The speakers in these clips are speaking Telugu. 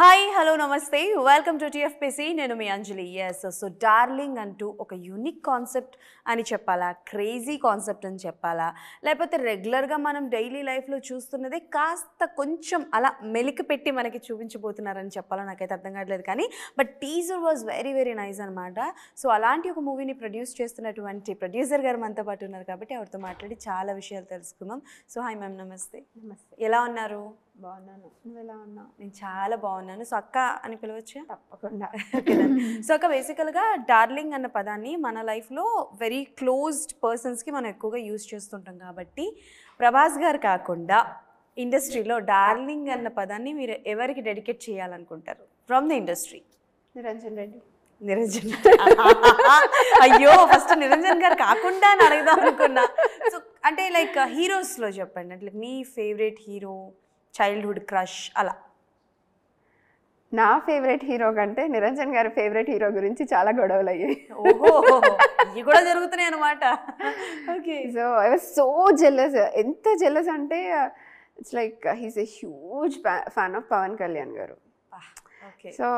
హాయ్ హలో నమస్తే వెల్కమ్ టు టిఎఫ్పిసి నేను మీ అంజలి ఎస్ సో డార్లింగ్ అంటూ ఒక యూనిక్ కాన్సెప్ట్ అని చెప్పాలా క్రేజీ కాన్సెప్ట్ అని చెప్పాలా లేకపోతే రెగ్యులర్గా మనం డైలీ లైఫ్లో చూస్తున్నదే కాస్త కొంచెం అలా మెలికి పెట్టి మనకి చూపించబోతున్నారని చెప్పాలో నాకైతే అర్థం కావట్లేదు కానీ but teaser was very very nice అనమాట సో అలాంటి ఒక మూవీని ప్రొడ్యూస్ చేస్తున్నటువంటి ప్రొడ్యూసర్ గారు మనతో పాటు ఉన్నారు కాబట్టి ఎవరితో మాట్లాడి చాలా విషయాలు తెలుసుకుందాం సో హాయ్ మ్యామ్ నమస్తే నమస్తే ఎలా ఉన్నారు బాగున్నాను నువ్వు ఎలా ఉన్నావు నేను చాలా బాగున్నాను సో అక్క అని పిలవచ్చు తప్పకుండా సో అక్క బేసికల్గా డార్లింగ్ అన్న పదాన్ని మన లైఫ్లో వెరీ క్లోజ్డ్ పర్సన్స్కి మనం ఎక్కువగా యూజ్ చేస్తుంటాం కాబట్టి ప్రభాస్ గారు కాకుండా ఇండస్ట్రీలో డార్లింగ్ అన్న పదాన్ని మీరు ఎవరికి డెడికేట్ చేయాలనుకుంటారు from the industry Niranjan Reddy Niranjan అయ్యో ఫస్ట్ నిరంజన్ గారు కాకుండా అని అడుగుదాం అనుకున్నా అంటే లైక్ హీరోస్లో చెప్పండి అంటే మీ ఫేవరెట్ హీరో చైల్డ్హుడ్ క్రష్ అలా నా ఫేవరెట్ హీరో కంటే నిరంజన్ గారి ఫేవరెట్ హీరో గురించి చాలా గొడవలు అయ్యాయి ఓహో ఇవి కూడా జరుగుతున్నాయి అనమాట okay so I was so jealous ఎంత జెల్లస్ అంటే it's like he's a huge fan of Pawan Kalyan గారు సో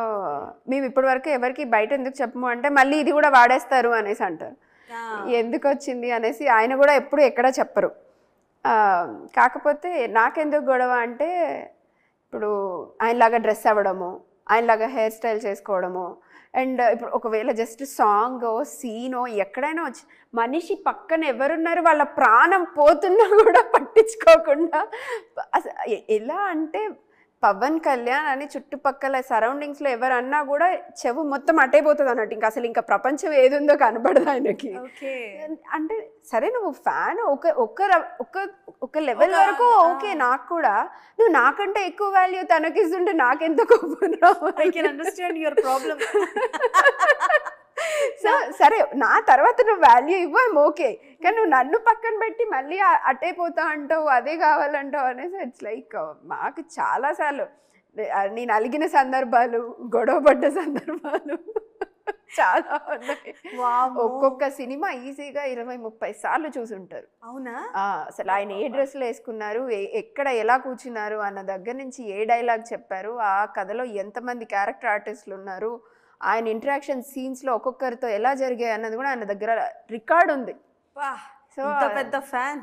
మేము ఇప్పటి వరకు ఎవరికి బయట ఎందుకు చెప్పము అంటే మళ్ళీ ఇది కూడా వాడేస్తారు అనేసి అంటారు ఎందుకు వచ్చింది అనేసి ఆయన కూడా ఎప్పుడు ఎక్కడ చెప్పరు కాకపోతే నాకెందుకు గొడవ అంటే ఇప్పుడు ఆయనలాగా డ్రెస్ అవ్వడము ఆయనలాగా హెయిర్ స్టైల్ చేసుకోవడము అండ్ ఇప్పుడు ఒకవేళ జస్ట్ సాంగ్ సీనో ఎక్కడైనా వచ్చి మనిషి పక్కన ఎవరున్నారు వాళ్ళ ప్రాణం పోతున్నా కూడా పట్టించుకోకుండా ఎలా అంటే పవన్ కళ్యాణ్ అని చుట్టుపక్కల సరౌండింగ్స్లో ఎవరన్నా కూడా చెవు మొత్తం అటైపోతుంది అన్నట్టు ఇంకా అసలు ఇంకా ప్రపంచం ఏదుందో కనబడదు ఆయనకి అంటే సరే నువ్వు ఫ్యాన్ ఒక ఒక ఒక ఒక లెవెల్ వరకు ఓకే నాకు కూడా నువ్వు నాకంటే ఎక్కువ వాల్యూ తనకిస్తుంటే నాకెంత కోపం I can understand your problem so సరే నా తర్వాత నువ్వు వాల్యూ ఇవ్వం ఓకే కానీ నువ్వు నన్ను పక్కన పెట్టి మళ్ళీ అటే పోతా అంటావు అదే కావాలంటావు అనేసి ఇట్స్ లైక్ మాకు చాలాసార్లు నేను అలిగిన సందర్భాలు గొడవ పడ్డ సందర్భాలు చాలా ఉన్నాయి ఒక్కొక్క సినిమా ఈజీగా ఇరవై ముప్పై సార్లు చూసుంటారు అవునా అసలు ఆయన ఏ డ్రెస్లు వేసుకున్నారు ఎక్కడ ఎలా కూర్చున్నారు అన్న దగ్గర నుంచి ఏ డైలాగ్ చెప్పారు ఆ కథలో ఎంతమంది క్యారెక్టర్ ఆర్టిస్టులు ఉన్నారు ఆయన ఇంటరాక్షన్ సీన్స్లో ఒక్కొక్కరితో ఎలా జరిగాయి అన్నది కూడా ఆయన దగ్గర రికార్డ్ ఉంది సో పెద్ద ఫ్యాన్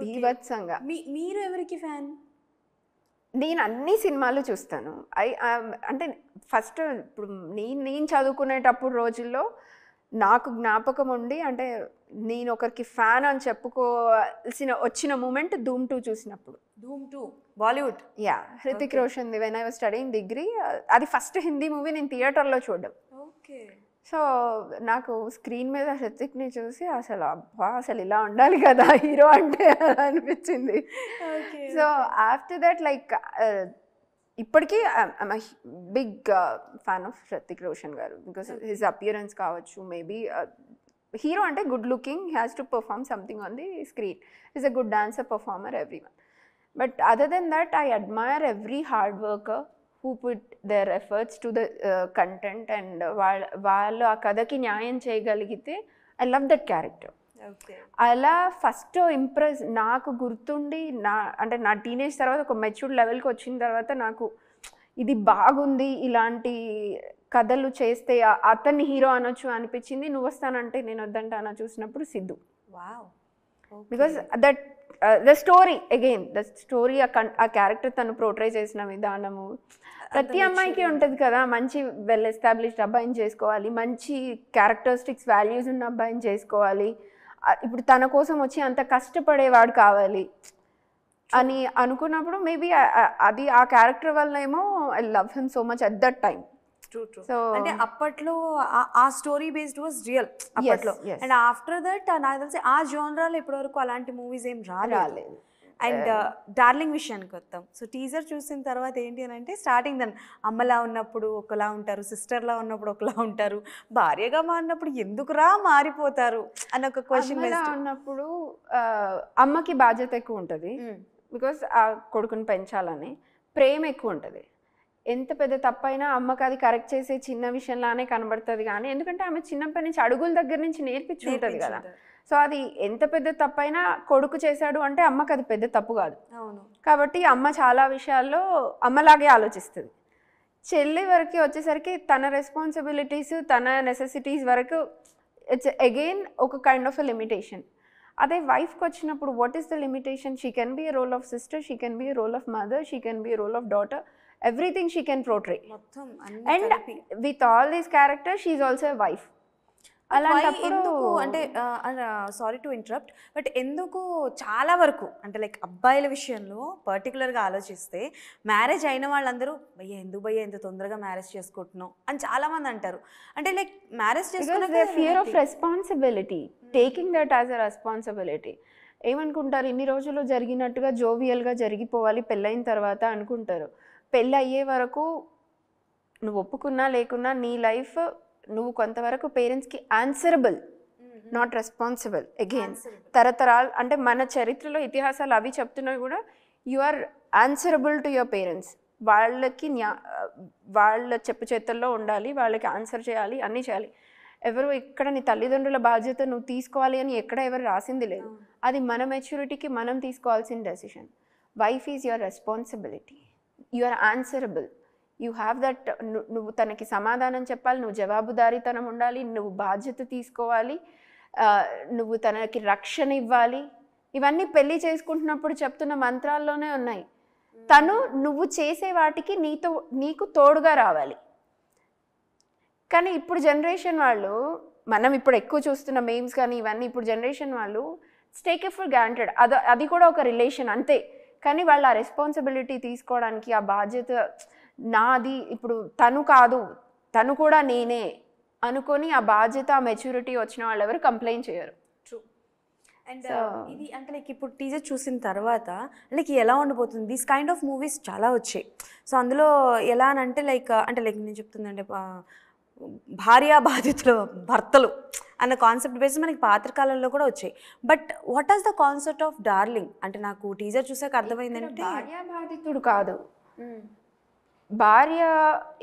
బీభత్సంగా మీరు ఎవరికి ఫ్యాన్ నేను అన్ని సినిమాలు చూస్తాను ఐ అంటే ఫస్ట్ ఇప్పుడు నేను నేను చదువుకునేటప్పుడు రోజుల్లో నాకు జ్ఞాపకం ఉండి అంటే నేను ఒకరికి ఫ్యాన్ అని చెప్పుకోవాల్సిన వచ్చిన మూమెంట్ ధూమ్ టూ చూసినప్పుడు Dhoom two Bollywood yeah Hrithik Roshan the when I was in degree అది ఫస్ట్ హిందీ మూవీ నేను థియేటర్లో చూడడం ఓకే సో నాకు స్క్రీన్ మీద హృతిక్ని చూసి అసలు అబ్బా అసలు ఇలా ఉండాలి కదా హీరో అంటే అనిపించింది సో ఆఫ్టర్ దట్ లైక్ ఇప్పటికీ I'm big fan of Hrithik Roshan గారు బికాస్ హిజ్ అపియరెన్స్ కావచ్చు మేబీ హీరో అంటే good looking has to perform something on the screen is a good dancer performer everyone but other than that I admire every hard worker who put their efforts to the content and వాళ్ళ వాళ్ళు ఆ కథకి న్యాయం చేయగలిగితే ఐ లవ్ దట్ క్యారెక్టర్ అలా ఫస్ట్ ఇంప్రెస్ నాకు గుర్తుండి నా అంటే నా టీనేజ్ తర్వాత ఒక మెచ్యూర్డ్ లెవెల్కి వచ్చిన తర్వాత నాకు ఇది బాగుంది ఇలాంటి కథలు చేస్తే అతన్ని హీరో అనొచ్చు అనిపించింది నువ్వు వస్తానంటే నేను వద్దంటానా చూసినప్పుడు Siddhu wow because that the story again the story ఆ క్యారెక్టర్ తను ప్రోట్రై చేసిన విధానము ప్రతి అమ్మాయికి ఉంటుంది కదా మంచి వెల్ ఎస్టాబ్లిష్డ్ అబ్బాయిని చేసుకోవాలి మంచి క్యారెక్టరిస్టిక్స్ వాల్యూస్ ఉన్న అబ్బాయిని చేసుకోవాలి ఇప్పుడు తన కోసం వచ్చి అంత కష్టపడేవాడు కావాలి అని అనుకున్నప్పుడు మేబీ అది ఆ క్యారెక్టర్ వల్ల ఏమో I love him so much at that time so అంటే అప్పట్లో ఆ స్టోరీ బేస్డ్ వాజ్ రియల్ అప్పట్లో అండ్ ఆఫ్టర్ దట్ నాకు తెలిసి ఆ జోనరాలో ఇప్పటివరకు అలాంటి మూవీస్ ఏం రాలేదు అండ్ డార్లింగ్ విషయానికి వద్దాం సో టీజర్ చూసిన తర్వాత ఏంటి అని అంటే స్టార్టింగ్ దాన్ని అమ్మలా ఉన్నప్పుడు ఒకలా ఉంటారు సిస్టర్లా ఉన్నప్పుడు ఒకలా ఉంటారు భార్యగా మారినప్పుడు ఎందుకురా మారిపోతారు అని ఒక క్వశ్చన్ ఉన్నప్పుడు అమ్మకి బాధ్యత ఎక్కువ ఉంటుంది hmm. బికాస్ ఆ కొడుకుని పెంచాలని ప్రేమ ఎక్కువ ఉంటుంది ఎంత పెద్ద తప్పైనా అమ్మకి అది కరెక్ట్ చేసే చిన్న విషయంలానే కనబడుతుంది కానీ ఎందుకంటే ఆమె చిన్నప్పటి నుంచి అడుగుల దగ్గర నుంచి నేర్పించుంటుంది కదా సో అది ఎంత పెద్ద తప్పైనా కొడుకు చేశాడు అంటే అమ్మకి అది పెద్ద తప్పు కాదు కాబట్టి అమ్మ చాలా విషయాల్లో అమ్మలాగే ఆలోచిస్తుంది చెల్లి వరకు వచ్చేసరికి తన రెస్పాన్సిబిలిటీస్ తన నెసెసిటీస్ వరకు ఇట్స్ అగైన్ ఒక కైండ్ ఆఫ్ లిమిటేషన్ అదే వైఫ్కి వచ్చినప్పుడు what is the limitation she can be a role of sister she can be a role of mother she can be a role of daughter everything she can portray and with all these character she is also wife ఎందుకు అంటే సారీ టు ఇంటరప్ట్ బట్ ఎందుకు చాలా వరకు అంటే లైక్ అబ్బాయిల విషయంలో పర్టికులర్గా ఆలోచిస్తే మ్యారేజ్ అయిన వాళ్ళందరూ భయ్య ఎందుకు భయ్య ఎంత తొందరగా మ్యారేజ్ చేసుకుంటున్నావు అని చాలామంది అంటారు అంటే లైక్ మ్యారేజ్ చేసుకున్న fear of responsibility taking that as a responsibility ఏమనుకుంటారు ఇన్ని రోజులు జరిగినట్టుగా జోవియల్గా జరిగిపోవాలి పెళ్ళైన తర్వాత అనుకుంటారు పెళ్ళి అయ్యే వరకు నువ్వు ఒప్పుకున్నా లేకున్నా నీ లైఫ్ నువ్వు కొంతవరకు పేరెంట్స్కి ఆన్సరబుల్ నాట్ రెస్పాన్సిబుల్ అగైన్ తరతరాలు అంటే మన చరిత్రలో ఇతిహాసాలు అవి చెప్తున్నవి కూడా you are answerable to your parents వాళ్ళకి న్యా వాళ్ళ చెప్పు చేతుల్లో ఉండాలి వాళ్ళకి ఆన్సర్ చేయాలి అన్నీ చేయాలి ఎవరు ఇక్కడ నీ తల్లిదండ్రుల బాధ్యత నువ్వు తీసుకోవాలి అని ఎక్కడ ఎవరు రాసింది లేదు అది మన మెచ్యూరిటీకి మనం తీసుకోవాల్సిన decision wife is your responsibility you are answerable you have that నువ్వు తనకి సమాధానం చెప్పాలి నువ్వు జవాబుదారీతనం ఉండాలి నువ్వు బాధ్యత తీసుకోవాలి నువ్వు తనకి రక్షణ ఇవ్వాలి ఇవన్నీ పెళ్ళి చేసుకుంటున్నప్పుడు చెప్తున్న మంత్రాల్లోనే ఉన్నాయి తను నువ్వు చేసే వాటికి నీతో నీకు తోడుగా రావాలి కానీ ఇప్పుడు జనరేషన్ వాళ్ళు మనం ఇప్పుడు ఎక్కువ చూస్తున్న మేమ్స్ కానీ ఇవన్నీ ఇప్పుడు జనరేషన్ వాళ్ళు స్టేక్ ఫర్ గ్యారంటెడ్ అది అది కూడా ఒక రిలేషన్ అంతే కానీ వాళ్ళు ఆ రెస్పాన్సిబిలిటీ తీసుకోవడానికి ఆ బాధ్యత నాది ఇప్పుడు తను కాదు తను కూడా నేనే అనుకొని ఆ బాధ్యత మెచ్యూరిటీ వచ్చిన వాళ్ళు ఎవరు కంప్లైంట్ చేయరు అండ్ uh, ఇది అంటే లైక్ ఇప్పుడు టీజర్ చూసిన తర్వాత లైక్ ఎలా ఉండబోతుంది దీస్ కైండ్ ఆఫ్ మూవీస్ చాలా వచ్చాయి సో అందులో ఎలా అని అంటే లైక్ అంటే లైక్ నేను చెప్తుందంటే భార్యా బాధితుల భర్తలు అన్న కాన్సెప్ట్ బేస్ మనకి పాత్రకాలంలో కూడా వచ్చాయి but what is the concept of darling అంటే నాకు టీజర్ చూసాక అర్థమైందంటే భార్యా బాధితుడు కాదు hmm. భార్య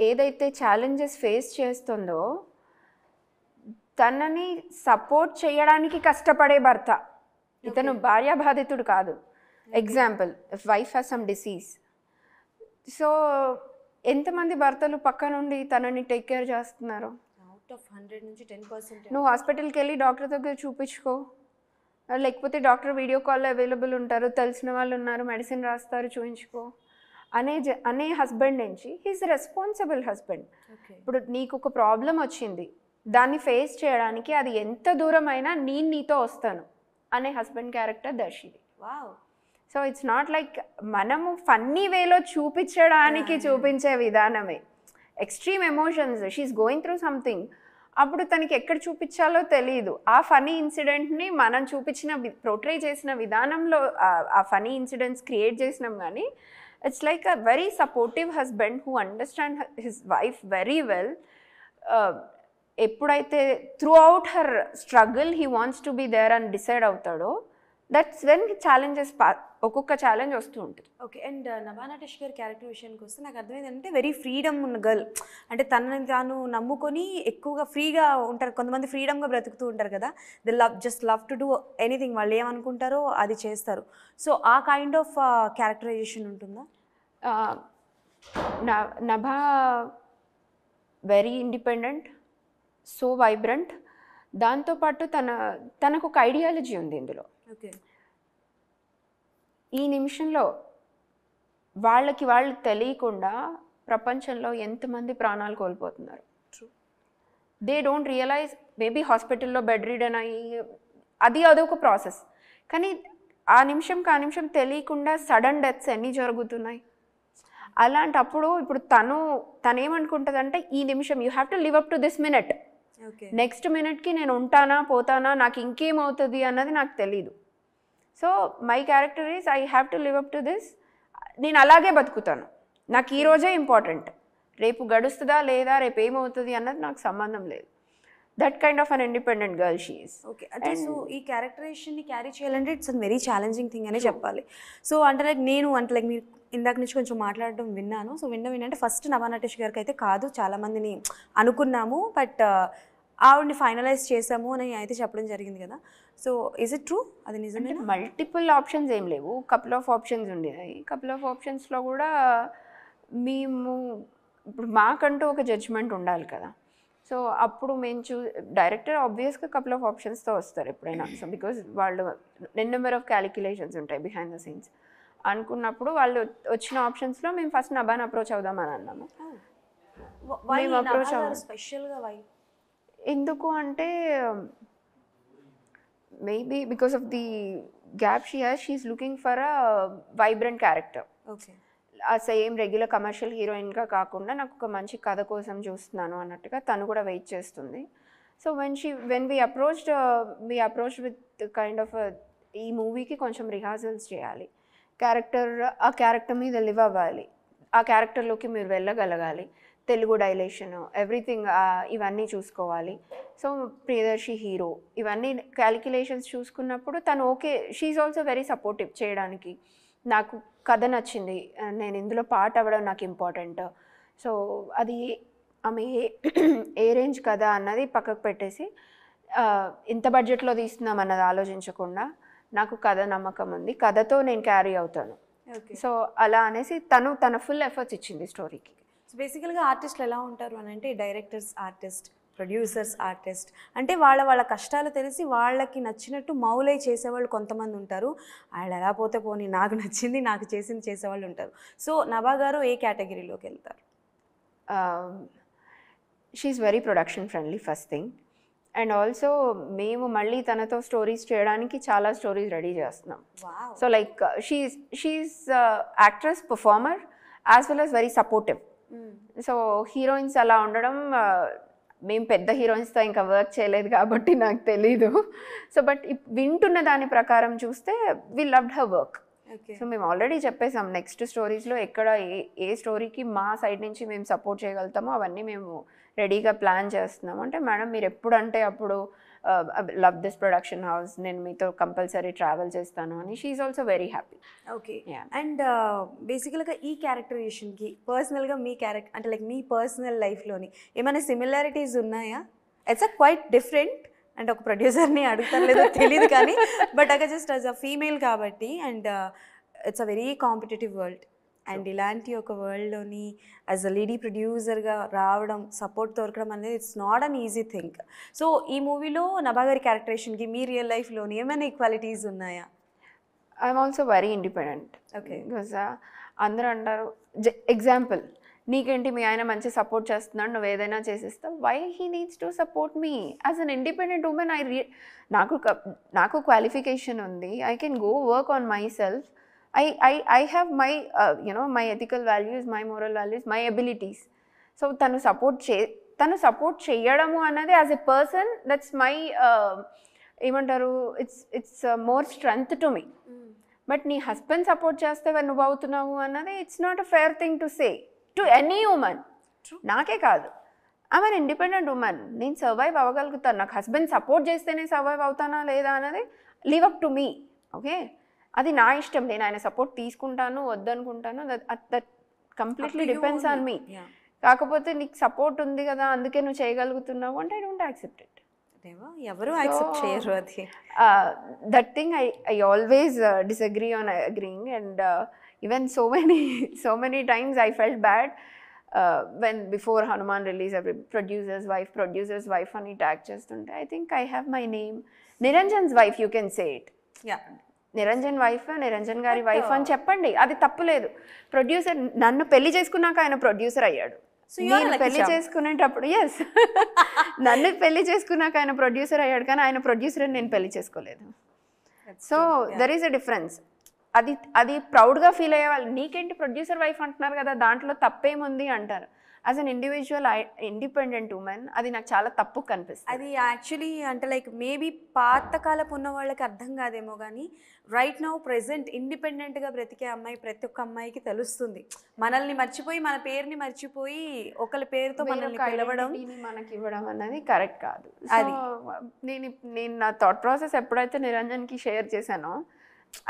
ఏదైతే ఛాలెంజెస్ ఫేస్ చేస్తుందో తనని సపోర్ట్ చేయడానికి కష్టపడే భర్త ఇతను భార్య బాధితుడు కాదు example if wife has some disease so ఎంతమంది భర్తలు పక్క నుండి తనని టేక్ కేర్ చేస్తున్నారు నువ్వు హాస్పిటల్కి వెళ్ళి డాక్టర్ దగ్గర చూపించుకో లేకపోతే డాక్టర్ వీడియో కాల్లో అవైలబుల్ ఉంటారు తెలిసిన వాళ్ళు ఉన్నారు మెడిసిన్ రాస్తారు చూపించుకో అనే అనే హస్బెండ్ నుంచి హీస్ రెస్పాన్సిబుల్ హస్బెండ్ ఇప్పుడు నీకు ఒక ప్రాబ్లం వచ్చింది దాన్ని ఫేస్ చేయడానికి అది ఎంత దూరమైనా నేను నీతో వస్తాను అనే హస్బెండ్ క్యారెక్టర్ దర్శిది wow so it's not like మనము ఫన్నీ వేలో చూపించడానికి చూపించే విధానమే extreme emotions she's going through something అప్పుడు తనకి ఎక్కడ చూపించాలో తెలియదు ఆ ఫనీ ఇన్సిడెంట్ని మనం చూపించిన ప్రోట్రే చేసిన విధానంలో ఆ ఫనీ ఇన్సిడెంట్స్ క్రియేట్ చేసినాం కానీ it's like a very supportive husband who understand his wife very well ఎప్పుడైతే throughout her struggle he wants to be there and decide అవుతాడో దట్స్ వెన్ ఛాలెంజెస్ ఒక్కొక్క ఛాలెంజ్ వస్తూ ఉంటుంది ఓకే అండ్ నభానాటేష్ గారి క్యారెక్టర్ విషయానికి వస్తే నాకు అర్థమైంది అంటే వెరీ ఫ్రీడమ్ ఉన్న గర్ల్ అంటే తనని తాను నమ్ముకొని ఎక్కువగా ఫ్రీగా ఉంటారు కొంతమంది ఫ్రీడమ్గా బ్రతుకుతూ ఉంటారు కదా the love just love to do anything వాళ్ళు ఏమనుకుంటారో అది చేస్తారు సో ఆ కైండ్ ఆఫ్ క్యారెక్టరైజేషన్ ఉంటుందా Nabha very independent so vibrant దాంతోపాటు తన తనకు ఒక ఐడియాలజీ ఉంది ఇందులో ఈ నిమిషంలో వాళ్ళకి వాళ్ళు తెలియకుండా ప్రపంచంలో ఎంతమంది ప్రాణాలు కోల్పోతున్నారు దే డోంట్ రియలైజ్ మేబీ హాస్పిటల్లో బెడ్ రీడన్ అయ్యి అది అదొక ప్రాసెస్ కానీ ఆ నిమిషం కా నిమిషం తెలియకుండా సడన్ డెత్స్ ఎన్ని జరుగుతున్నాయి అలాంటప్పుడు ఇప్పుడు తను తను ఏమనుకుంటుందంటే ఈ నిమిషం you have to live up to this minute next మినిట్కి నేను ఉంటానా పోతానా నాకు ఇంకేమవుతుంది అన్నది నాకు తెలీదు so my character is I have to live up to this నేను అలాగే బతుకుతాను నాకు ఈరోజే ఇంపార్టెంట్ రేపు గడుస్తుందా లేదా రేపు ఏమవుతుంది అన్నది నాకు సంబంధం లేదు that kind of an independent girl she's okay అంటే సో ఈ క్యారెక్టరేషన్ని క్యారీ చేయాలంటే it's an very challenging thing అనే చెప్పాలి సో అంటే లైక్ నేను అంటే లైక్ మీరు ఇందాక నుంచి కొంచెం మాట్లాడడం విన్నాను సో విన్న ఏంటంటే ఫస్ట్ నటేష్ గారికి అయితే కాదు చాలామందిని అనుకున్నాము బట్ uh, ఆవిడని ఫైనలైజ్ చేసాము అని అయితే చెప్పడం జరిగింది కదా సో ఇస్ ఇట్ ట్రూ అది నిజమే మల్టిపుల్ ఆప్షన్స్ ఏం లేవు కపుల్ ఆఫ్ ఆప్షన్స్ ఉండేవి కపుల్ ఆఫ్ ఆప్షన్స్లో కూడా మేము ఇప్పుడు మాకంటూ ఒక జడ్జ్మెంట్ ఉండాలి కదా సో అప్పుడు మేము చూ డైరెక్టర్ ఆబ్వియస్గా కపుల్ ఆఫ్ ఆప్షన్స్తో వస్తారు ఎప్పుడైనా సో బికాస్ వాళ్ళు నెన్ నెంబర్ ఆఫ్ క్యాలిక్యులేషన్స్ ఉంటాయి బిహైండ్ ద సీన్స్ అనుకున్నప్పుడు వాళ్ళు వచ్చిన ఆప్షన్స్లో మేము ఫస్ట్ నబాన్ అప్రోచ్ అని అన్నాము అప్రోచ్ స్పెషల్గా ఎందుకు అంటే maybe because of the gap she has she's looking for a vibrant character okay ఆ సేమ్ రెగ్యులర్ కమర్షియల్ హీరోయిన్గా కాకుండా నాకు ఒక మంచి కథ కోసం చూస్తున్నాను అన్నట్టుగా తను కూడా వెయిట్ చేస్తుంది so when she when we approached we approach with kind of ఈ మూవీకి కొంచెం రిహార్సల్స్ చేయాలి క్యారెక్టర్ ఆ క్యారెక్టర్ మీద లివ్ అవ్వాలి ఆ క్యారెక్టర్లోకి మీరు వెళ్ళగలగాలి తెలుగు డైలేషన్ ఎవ్రీథింగ్ ఇవన్నీ చూసుకోవాలి సో ప్రియదర్శి హీరో ఇవన్నీ క్యాలిక్యులేషన్స్ చూసుకున్నప్పుడు తను okay she's also very supportive చేయడానికి నాకు కథ నచ్చింది నేను ఇందులో పార్ట్ అవ్వడం నాకు ఇంపార్టెంట్ సో అది ఆమె ఏ ఏ రేంజ్ కథ అన్నది పక్కకు పెట్టేసి ఇంత బడ్జెట్లో తీస్తున్నాం అన్నది ఆలోచించకుండా నాకు కథ నమ్మకం ఉంది కథతో నేను క్యారీ అవుతాను సో అలా అనేసి తను తన ఫుల్ ఎఫర్ట్స్ ఇచ్చింది స్టోరీకి బేసికల్గా ఆర్టిస్టులు ఎలా ఉంటారు అని అంటే డైరెక్టర్స్ ఆర్టిస్ట్ ప్రొడ్యూసర్స్ ఆర్టిస్ట్ అంటే వాళ్ళ వాళ్ళ కష్టాలు తెలిసి వాళ్ళకి నచ్చినట్టు మౌలై చేసేవాళ్ళు కొంతమంది ఉంటారు వాళ్ళు ఎలా పోతే పోనీ నాకు నచ్చింది నాకు చేసింది చేసేవాళ్ళు ఉంటారు సో నభా గారు ఏ కేటగిరీలోకి వెళ్తారు she's very production friendly first thing and also మేము మళ్ళీ తనతో స్టోరీస్ చేయడానికి చాలా స్టోరీస్ రెడీ చేస్తున్నాం so like she's she's actress performer as well as very supportive so heroines అలా ఉండడం uh, మేము పెద్ద హీరోయిన్స్తో ఇంకా వర్క్ చేయలేదు కాబట్టి నాకు తెలీదు సో బట్ వింటున్న దాని ప్రకారం చూస్తే we loved her work so మేము ఆల్రెడీ చెప్పేసాం నెక్స్ట్ స్టోరీస్లో ఎక్కడ ఏ ఏ స్టోరీకి మా సైడ్ నుంచి మేము సపోర్ట్ చేయగలుగుతామో అవన్నీ మేము రెడీగా ప్లాన్ చేస్తున్నాం అంటే మేడం మీరు ఎప్పుడంటే అప్పుడు లవ్ దిస్ ప్రొడక్షన్ హౌస్ నేను మీతో కంపల్సరీ ట్రావెల్ చేస్తాను అని she's also very happy okay and బేసికల్గా ఈ క్యారెక్టరైజేషన్కి పర్సనల్గా మీ క్యారెక్టర్ అంటే లైక్ మీ పర్సనల్ లైఫ్లోని ఏమైనా సిమిలారిటీస్ ఉన్నాయా it's a quite different and ఒక ప్రొడ్యూసర్ని అడుగుతారు లేదో తెలియదు కానీ బట్ అగ జస్ట్ అస్ అ ఫీమేల్ కాబట్టి and it's a very competitive world and ఇలాంటి ఒక వరల్డ్లోని యాజ్ అ లేడీ ప్రొడ్యూసర్గా రావడం సపోర్ట్ దొరకడం అనేది it's not an easy thing so ఈ మూవీలో నభాగారి క్యారెక్టరేషన్కి మీ రియల్ లైఫ్లోని ఏమైనా ఈక్వాలిటీస్ ఉన్నాయా I'm also very independent okay because అందరూ అంటారు ఎగ్జాంపుల్ నీకేంటి మీ ఆయన మంచి సపోర్ట్ చేస్తున్నాడు నువ్వు ఏదైనా చేసేస్తావు why he needs to support me as an independent woman I నాకు నాకు క్వాలిఫికేషన్ ఉంది I can go work on myself I, I, I have my, uh, you know, my ethical values, my moral values, my abilities. So తను సపోర్ట్ చే తను సపోర్ట్ చేయడము అన్నది as a person that's my ఏమంటారు it's it's more strength to me but నీ హస్బెండ్ సపోర్ట్ చేస్తే నువ్వు అవుతున్నావు అన్నది it's not a fair thing to say to any woman నాకే కాదు ఐ అన్ ఇండిపెండెంట్ ఉమెన్ నేను సర్వైవ్ అవ్వగలుగుతాను నాకు హస్బెండ్ సపోర్ట్ చేస్తేనే సర్వైవ్ అవుతానా లేదా అన్నది leave up to me okay అది నా ఇష్టం నేను ఆయన సపోర్ట్ తీసుకుంటాను వద్దనుకుంటాను that completely depends on me కాకపోతే నీకు సపోర్ట్ ఉంది కదా అందుకే నువ్వు చేయగలుగుతున్నావు అంటే ఐ డోంట్ యాక్సెప్ట్ ఇట్ ఎవరు యాక్సెప్ట్ చేయరు అది that thing I I always disagree on agreeing and even so many so many times I felt bad when before Hanuman release అవి ప్రొడ్యూసర్స్ వైఫ్ ప్రొడ్యూసర్స్ వైఫ్ అని ట్యాక్ చేస్తుంటే I think I have my name Niranjan's wife you can say it Niranjan wife Niranjan గారి వైఫ్ అని చెప్పండి అది తప్పులేదు ప్రొడ్యూసర్ నన్ను పెళ్లి చేసుకున్నాక ఆయన ప్రొడ్యూసర్ అయ్యాడు నేను పెళ్లి చేసుకునేటప్పుడు ఎస్ నన్ను పెళ్లి చేసుకున్నాక ఆయన ప్రొడ్యూసర్ అయ్యాడు కానీ ఆయన ప్రొడ్యూసర్ నేను పెళ్లి చేసుకోలేదు so there is a difference అది అది ప్రౌడ్గా ఫీల్ అయ్యేవాళ్ళు నీకేంటి ప్రొడ్యూసర్ వైఫ్ అంటున్నారు కదా దాంట్లో తప్పేముంది అంటారు as an individual independent woman అది నాకు చాలా తప్పు కనిపిస్తుంది అది యాక్చువల్లీ అంటే లైక్ మేబీ పాతకాలపు ఉన్న వాళ్ళకి అర్థం కాదేమో కానీ రైట్ నౌ ప్రజెంట్ ఇండిపెండెంట్గా బ్రతికే అమ్మాయి ప్రతి ఒక్క అమ్మాయికి తెలుస్తుంది మనల్ని మర్చిపోయి మన పేరుని మర్చిపోయి ఒకరి పేరుతో మనల్ని కలవడం మనకి ఇవ్వడం అన్నది కరెక్ట్ కాదు అది నేను నేను నా థాట్ ప్రాసెస్ ఎప్పుడైతే నిరంజన్కి షేర్ చేశానో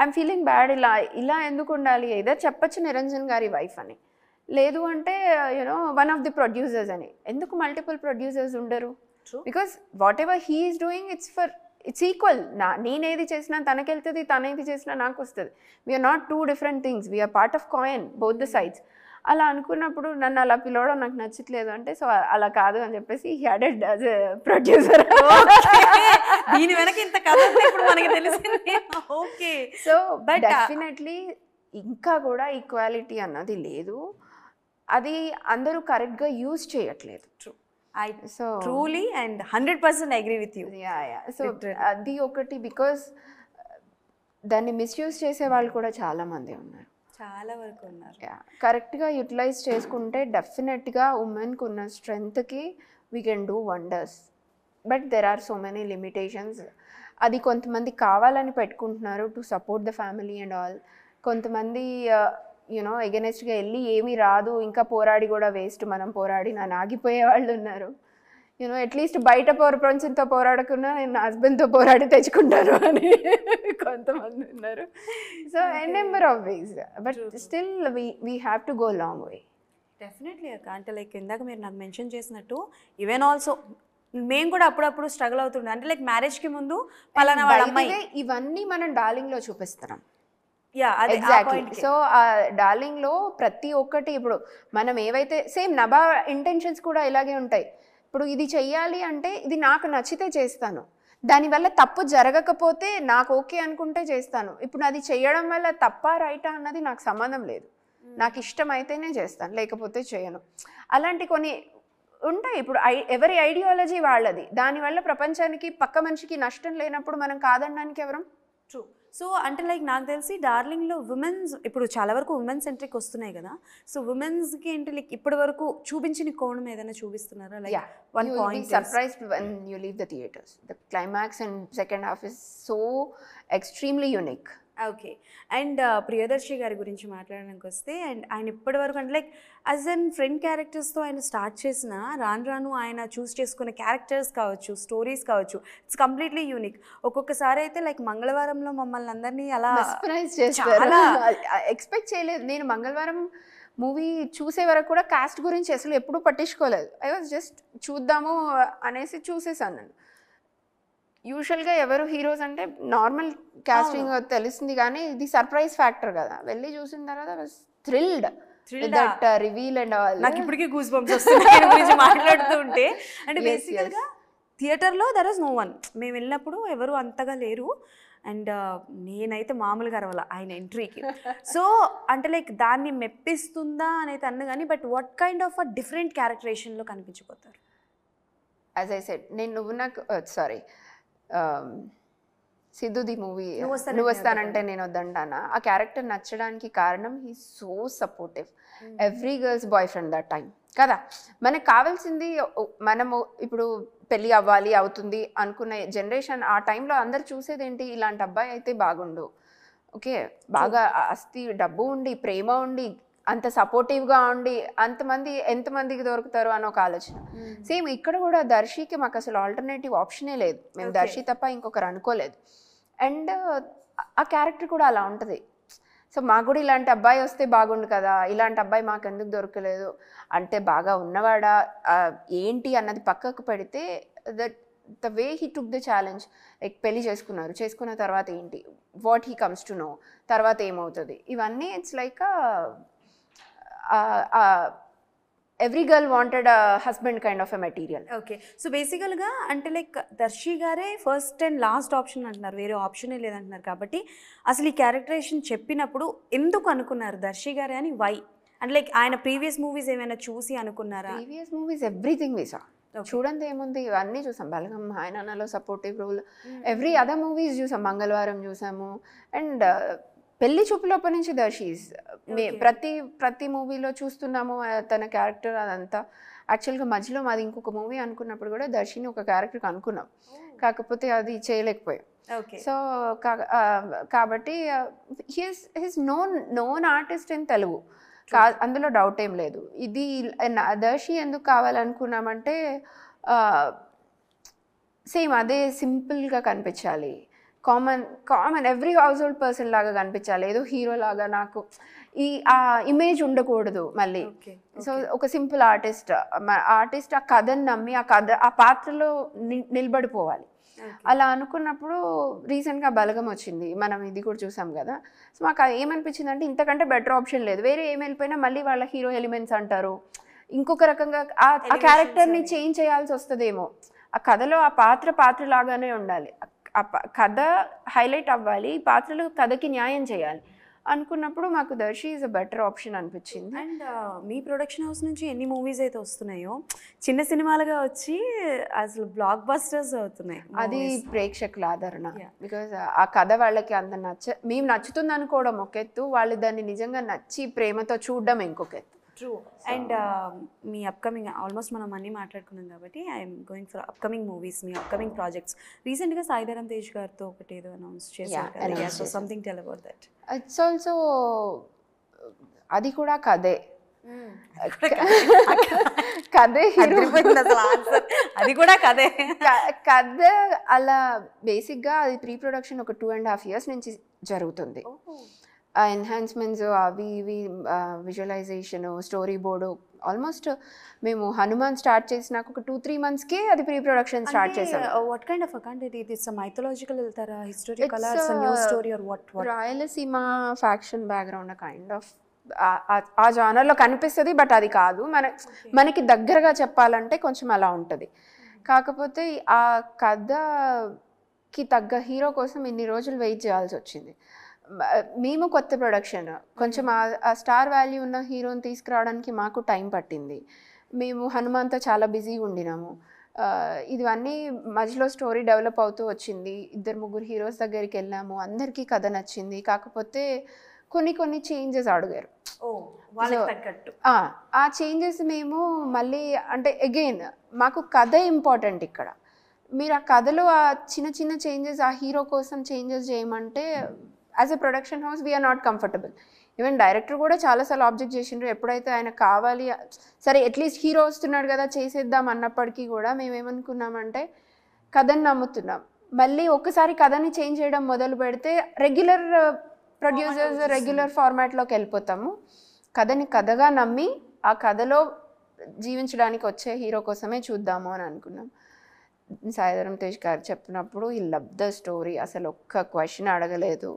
ఐఎమ్ ఫీలింగ్ బ్యాడ్ ఇలా ఇలా ఎందుకు ఉండాలి ఏదో చెప్పచ్చు నిరంజన్ గారి వైఫ్ అని లేదు అంటే you know one of the producers అని ఎందుకు మల్టిపుల్ ప్రొడ్యూసర్స్ ఉండరు because whatever he is doing it's for it's equal నా నేనేది చేసినా తనకి వెళ్తుంది తనేది చేసినా నాకు వస్తుంది we are not two different things we are part of coin both the sides అలా అనుకున్నప్పుడు నన్ను అలా పిలవడం నాకు నచ్చట్లేదు అంటే సో అలా కాదు అని చెప్పేసి హీ అడెడ్ యాజ్ ప్రొడ్యూసర్ దీని వెనక ఇంత కథ ఇప్పుడు మనకి తెలిసింది ఓకే సో బట్ డెఫినెట్లీ ఇంకా కూడా ఈక్వాలిటీ అన్నది లేదు అది అందరూ కరెక్ట్గా యూజ్ చేయట్లేదు true I so truly and hundred percent agree with you so అది ఒకటి బికాస్ uh, దాన్ని మిస్యూజ్ చేసే వాళ్ళు కూడా చాలా మంది ఉన్నారు చాలా వరకు ఉన్నారు కరెక్ట్గా యూటిలైజ్ చేసుకుంటే డెఫినెట్గా ఉమెన్కి ఉన్న స్ట్రెంగ్త్కి we can do wonders but there are so many limitations అది కొంతమంది కావాలని పెట్టుకుంటున్నారు to support the family and all కొంతమంది యునో ఎగెనెస్ట్గా వెళ్ళి ఏమీ రాదు ఇంకా పోరాడి కూడా వేస్ట్ మనం పోరాడి నా ఆగిపోయే వాళ్ళు ఉన్నారు యూనో అట్లీస్ట్ బయట ప్రపంచంతో పోరాడకుండా నేను నా హస్బెండ్తో పోరాడి తెచ్చుకుంటాను అని కొంతమంది ఉన్నారు so n number of ways but still we we have to go long way definitely అక్క అంటే లైక్ ఇందాక మీరు నాకు మెన్షన్ చేసినట్టు ఈవెన్ ఆల్సో మేము కూడా అప్పుడప్పుడు స్ట్రగుల్ అవుతుండే అంటే లైక్ మ్యారేజ్ కి ముందు పలానా వాళ్ళ అమ్మాయి ఇవన్నీ మనం డార్లింగ్ లో చూపిస్తున్నాం సో డార్లింగ్ లో ప్రతి ఒక్కటి ఇప్పుడు మనం ఏవైతే సేమ్ నభా ఇంటెన్షన్స్ కూడా ఇలాగే ఉంటాయి ఇప్పుడు ఇది చెయ్యాలి అంటే ఇది నాకు నచ్చితే చేస్తాను దానివల్ల తప్పు జరగకపోతే నాకు ఓకే అనుకుంటే చేస్తాను ఇప్పుడు అది చేయడం వల్ల తప్ప రైటా అన్నది నాకు సంబంధం లేదు hmm. నాకు ఇష్టం అయితేనే చేస్తాను లేకపోతే చేయను అలాంటి కొన్ని ఉంటాయి ఇప్పుడు ఐ ఎవరి ఐడియాలజీ వాళ్ళది దానివల్ల ప్రపంచానికి పక్క మనిషికి నష్టం లేనప్పుడు మనం కాదనడానికి ఎవరం ట్రూ సో అంటే లైక్ నాకు తెలిసి డార్లింగ్లో ఉమెన్స్ ఇప్పుడు చాలా వరకు ఉమెన్స్ సెంట్రిక్ వస్తున్నాయి కదా సో ఉమెన్స్కి ఏంటి లైక్ ఇప్పటి వరకు చూపించిన కోణం ఏదైనా చూపిస్తున్నారా like one point surprise one you leave the theatres the climax and second half is so extremely unique okay and Priyadarshi గారి గురించి మాట్లాడడానికి వస్తే అండ్ ఆయన ఇప్పటివరకు అంటే లైక్ యాజ్ అన్ ఫ్రెండ్ క్యారెక్టర్స్తో ఆయన స్టార్ట్ చేసిన రాను రాను ఆయన చూస్ చేసుకున్న క్యారెక్టర్స్ కావచ్చు స్టోరీస్ కావచ్చు ఇట్స్ కంప్లీట్లీ యూనిక్ ఒక్కొక్కసారి అయితే లైక్ మంగళవారంలో మమ్మల్ని అందరినీ అలా ఎక్స్పెక్ట్ చేయలేదు నేను మంగళవారం మూవీ చూసే వరకు కూడా కాస్ట్ గురించి అసలు ఎప్పుడూ పట్టించుకోలేదు ఐ వాజ్ జస్ట్ చూద్దాము అనేసి చూసేసాను నేను యూజువల్గా ఎవరు హీరోస్ అంటే నార్మల్ క్యాస్టింగ్ తెలిసింది కానీ ఇది సర్ప్రైజ్ ఫ్యాక్టర్ కదా వెళ్ళి చూసిన తర్వాత thrilled that reveal uh, and నాకు ఇప్పటికీ గూస్ బంప్స్ వస్తున్నాయి మాట్లాడుతూ ఉంటే అంటే బేసికల్గా థియేటర్లో దర్ ఇస్ నో వన్ మేము వెళ్ళినప్పుడు ఎవరు అంతగా లేరు అండ్ uh, నేనైతే మామూలుగా అరవల ఆయన ఎంట్రీకి సో అంటే లైక్ దాన్ని మెప్పిస్తుందా అనేది అన్న కానీ but what kind of a different క్యారెక్టరేషన్లో కనిపించిపోతారు యాజ్ ఐ సెడ్ నేను నువ్వు నాకు సారీ uh, Um, సిద్ధుది మూవీ నువ్వు వస్తానంటే నేను వద్దంటానా ఆ క్యారెక్టర్ నచ్చడానికి కారణం he so supportive every girls boyfriend that time కదా మనకు కావాల్సింది మనము ఇప్పుడు పెళ్ళి అవ్వాలి అవుతుంది అనుకున్న జనరేషన్ ఆ టైంలో అందరు చూసేది ఏంటి ఇలాంటి అబ్బాయి అయితే బాగుండు ఓకే బాగా అస్తి డబ్బు ఉండి ప్రేమ ఉండి అంత సపోర్టివ్గా ఉండి అంతమంది ఎంతమందికి దొరుకుతారు అని ఒక ఆలోచన సేమ్ hmm. ఇక్కడ కూడా దర్శికి మాకు అసలు ఆల్టర్నేటివ్ ఆప్షనే లేదు మేము దర్శి తప్ప ఇంకొకరు అనుకోలేదు అండ్ ఆ క్యారెక్టర్ కూడా అలా ఉంటుంది సో మాకు కూడా ఇలాంటి అబ్బాయి వస్తే బాగుండు కదా ఇలాంటి అబ్బాయి మాకు ఎందుకు దొరకలేదు అంటే బాగా ఉన్నవాడా ఏంటి అన్నది పక్కకు పెడితే that the way he took the challenge like పెళ్ళి చేసుకున్నారు చేసుకున్న తర్వాత ఏంటి what he comes to know తర్వాత ఏమవుతుంది ఇవన్నీ it's like every girl wanted husband kind of a material okay so బేసికల్గా అంటే లైక్ దర్శి గారే ఫస్ట్ అండ్ లాస్ట్ ఆప్షన్ అంటున్నారు వేరే ఆప్షనే లేదంటున్నారు కాబట్టి అసలు ఈ క్యారెక్టరేషన్ చెప్పినప్పుడు ఎందుకు అనుకున్నారు దర్శి గారే అని వై అండ్ లైక్ ఆయన ప్రీవియస్ మూవీస్ ఏమైనా చూసి అనుకున్నారా ప్రీవియస్ మూవీస్ ఎవ్రీథింగ్ వీసా చూడండి ఏముంది ఇవన్నీ చూసాం బలగం ఆయన supportive role every other movies చూసాం మంగళవారం చూసాము అండ్ పెళ్లి చూపులప్పటి నుంచి దర్శీస్ uh, ప్రతి ప్రతి మూవీలో చూస్తున్నాము తన క్యారెక్టర్ అదంతా యాక్చువల్గా మధ్యలో మాది ఇంకొక మూవీ అనుకున్నప్పుడు కూడా దర్శిని ఒక క్యారెక్టర్కి అనుకున్నాం oh. కాకపోతే అది చేయలేకపోయాం సో కాబట్టి his his known known artist in Telugu కా అందులో డౌట్ ఏం లేదు ఇది దర్శి ఎందుకు కావాలనుకున్నామంటే సేమ్ అదే సింపుల్గా కనిపించాలి common common every household person లాగా కనిపించాలి ఏదో హీరో లాగా నాకు ఈ ఆ ఇమేజ్ ఉండకూడదు మళ్ళీ సో ఒక సింపుల్ ఆర్టిస్ట్ ఆర్టిస్ట్ ఆ కథను నమ్మి ఆ కథ ఆ పాత్రలో నిలబడిపోవాలి అలా అనుకున్నప్పుడు రీసెంట్గా బలగం వచ్చింది మనం ఇది కూడా చూసాం కదా సో మాకు ఏమనిపించింది అంటే ఇంతకంటే బెటర్ ఆప్షన్ లేదు వేరే ఏం వెళ్ళిపోయినా మళ్ళీ వాళ్ళ హీరో ఎలిమెంట్స్ అంటారు ఇంకొక రకంగా ఆ క్యారెక్టర్ని చేంజ్ చేయాల్సి వస్తుందేమో ఆ కథలో ఆ పాత్ర పాత్ర లాగానే ఉండాలి కథ హైలైట్ అవ్వాలి పాత్రలు కథకి న్యాయం చేయాలి అనుకున్నప్పుడు మాకు Darshi is a better option అనిపించింది అండ్ మీ ప్రొడక్షన్ హౌస్ నుంచి ఎన్ని మూవీస్ అయితే వస్తున్నాయో చిన్న సినిమాలుగా వచ్చి అసలు బ్లాక్ బస్టర్స్ అవుతున్నాయి అది ప్రేక్షకుల ఆదరణ బికాజ్ ఆ కథ వాళ్ళకి అంత నచ్చ మేము నచ్చుతుంది అనుకోవడం ఒక ఎత్తు వాళ్ళు దాన్ని నిజంగా నచ్చి ప్రేమతో చూడడం ఇంకొక ఎత్తు ట్రూ అండ్ um, మీ అప్కమింగ్ ఆల్మోస్ట్ మనం అన్నీ మాట్లాడుకున్నాం కాబట్టి I'm going for upcoming movies మీ అప్కమింగ్ ప్రాజెక్ట్స్ రీసెంట్గా సాయిధరం తేజ్ గారితో ఒకటి ఏదో అనౌన్స్ చేశారు so something tell about that it's also అది కూడా కదే hmm. కదే అది కూడా కదే కథ అలా బేసిక్గా అది ప్రీ ప్రొడక్షన్ ఒక టూ అండ్ హాఫ్ ఇయర్స్ నుంచి జరుగుతుంది ఎన్హాన్స్మెంట్స్ అవి ఇవి విజువలైజేషన్ స్టోరీ బోర్డు ఆల్మోస్ట్ మేము హనుమాన్ స్టార్ట్ చేసిన ఒక టూ త్రీ మంత్స్కి అది ప్రీ ప్రొడక్షన్ స్టార్ట్ చేసాం వాట్ కైండ్ ఆఫ్ కంటే ఇది ఇట్స్ మైథలాజికల్ వెళ్తారా historical story or what Rayalaseema faction background kind of ఆ జానర్లో కనిపిస్తుంది బట్ అది కాదు మన మనకి దగ్గరగా చెప్పాలంటే కొంచెం అలా ఉంటుంది hmm. కాకపోతే ఆ కథకి తగ్గ హీరో కోసం ఇన్ని రోజులు వెయిట్ చేయాల్సి వచ్చింది మేము కొత్త ప్రొడక్షన్ కొంచెం ఆ స్టార్ వాల్యూ ఉన్న హీరోని తీసుకురావడానికి మాకు టైం పట్టింది మేము హనుమాన్తో చాలా బిజీగా ఉండినాము ఇవన్నీ మధ్యలో స్టోరీ డెవలప్ అవుతూ వచ్చింది ఇద్దరు ముగ్గురు హీరోస్ దగ్గరికి వెళ్ళాము అందరికీ కథ నచ్చింది కాకపోతే కొన్ని కొన్ని చేంజెస్ అడిగారు ఆ చేంజెస్ మేము మళ్ళీ అంటే అగైన్ మాకు కథ ఇంపార్టెంట్ ఇక్కడ మీరు ఆ కథలో ఆ చిన్న చిన్న చేంజెస్ ఆ హీరో కోసం చేంజెస్ చేయమంటే as a production house we are not comfortable even director కూడా చాలాసార్లు ఆబ్జెక్ట్ చేసిండ్రు ఎప్పుడైతే ఆయన కావాలి సరే అట్లీస్ట్ హీరో వస్తున్నాడు కదా చేసేద్దాం అన్నప్పటికీ కూడా మేమేమనుకున్నామంటే కథను నమ్ముతున్నాం మళ్ళీ ఒక్కసారి కథని చేంజ్ చేయడం మొదలు పెడితే రెగ్యులర్ ప్రొడ్యూసర్స్ రెగ్యులర్ ఫార్మాట్లోకి వెళ్ళిపోతాము కథని కథగా నమ్మి ఆ కథలో జీవించడానికి వచ్చే హీరో కోసమే చూద్దాము అని అనుకున్నాం సాయిధరం తేజ్ గారు చెప్పినప్పుడు ఈ లబ్ ద స్టోరీ అసలు ఒక్క క్వశ్చన్ అడగలేదు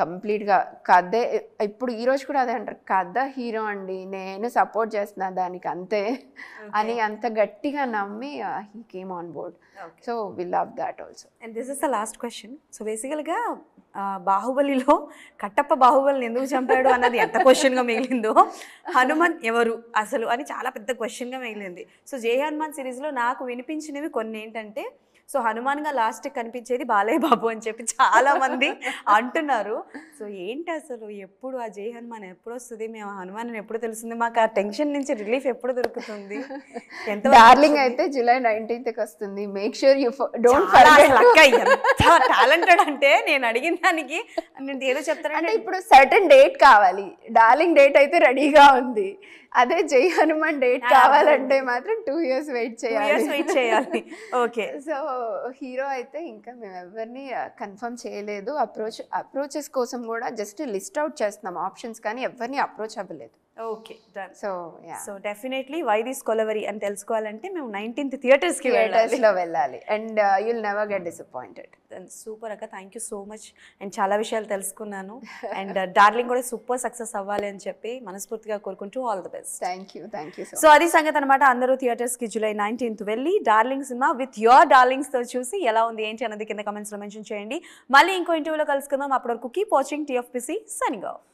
కంప్లీట్గా కథే ఇప్పుడు ఈరోజు కూడా అదే అంటారు కథ హీరో అండి నేను సపోర్ట్ చేస్తున్నా దానికి అంతే అని అంత గట్టిగా నమ్మి he came on board so we love that also and this is the last question so బేసికల్గా బాహుబలిలో కట్టప్ప బాహుబలిని ఎందుకు చంపాడు అన్నది ఎంత క్వశ్చన్గా మిగిలిందో హనుమాన్ ఎవరు అసలు అని చాలా పెద్ద క్వశ్చన్గా మిగిలింది సో జే హనుమాన్ సిరీస్లో నాకు వినిపించినవి కొన్ని ఏంటంటే సో హనుమాన్గా లాస్ట్ కనిపించేది బాలయ్య బాబు అని చెప్పి చాలా మంది అంటున్నారు సో ఏంటి అసలు ఎప్పుడు ఆ జై హనుమాన్ ఎప్పుడు వస్తుంది మేము హనుమాన్ ఎప్పుడు తెలుస్తుంది మాకు ఆ టెన్షన్ నుంచి రిలీఫ్ ఎప్పుడు దొరుకుతుంది ఎంత డార్లింగ్ అయితే జూలై నైన్టీన్త్కి వస్తుంది make sure you don't talented అంటే నేను అడిగిన దానికి నేను ఏదో చెప్తాను అంటే ఇప్పుడు సర్టన్ డేట్ కావాలి డార్లింగ్ డేట్ అయితే రెడీగా ఉంది అదే జై హనుమాన్ డేట్ కావాలంటే మాత్రం టూ ఇయర్స్ వెయిట్ చేయాలి వెయిట్ చేయాలి ఓకే సో హీరో అయితే ఇంకా మేము ఎవరిని కన్ఫర్మ్ చేయలేదు అప్రోచ్ అప్రోచెస్ కోసం కూడా జస్ట్ లిస్ట్ అవుట్ చేస్తున్నాం ఆప్షన్స్ కానీ ఎవరిని అప్రోచ్ అవ్వలేదు okay done so so definitely why this Kolaveri అని తెలుసుకోవాలంటే మేము నైన్టీన్త్ థియేటర్స్ కి థియేటర్స్ వెళ్ళాలి and you'll never get disappointed super అక్క thank you so much and చాలా విషయాలు తెలుసుకున్నాను అండ్ uh, డార్లింగ్ కూడా సూపర్ సక్సెస్ అవ్వాలి అని చెప్పి మనస్ఫూర్తిగా కోరుకుంటూ all the best thank you thank you so అది సంగతి అనమాట అందరూ థియేటర్స్ కి జూలై నైన్టీన్త్ వెళ్ళి డార్లింగ్ సినిమా విత్ యువర్ డార్లింగ్స్ తో చూసి ఎలా ఉంది ఏంటి అన్నది కింద కమెంట్స్ మెన్షన్ చేయండి మళ్ళీ ఇంకో ఇంటర్వ్యూలో కలుసుకుందాం అప్పటి వరకు keep watching TFPC signing of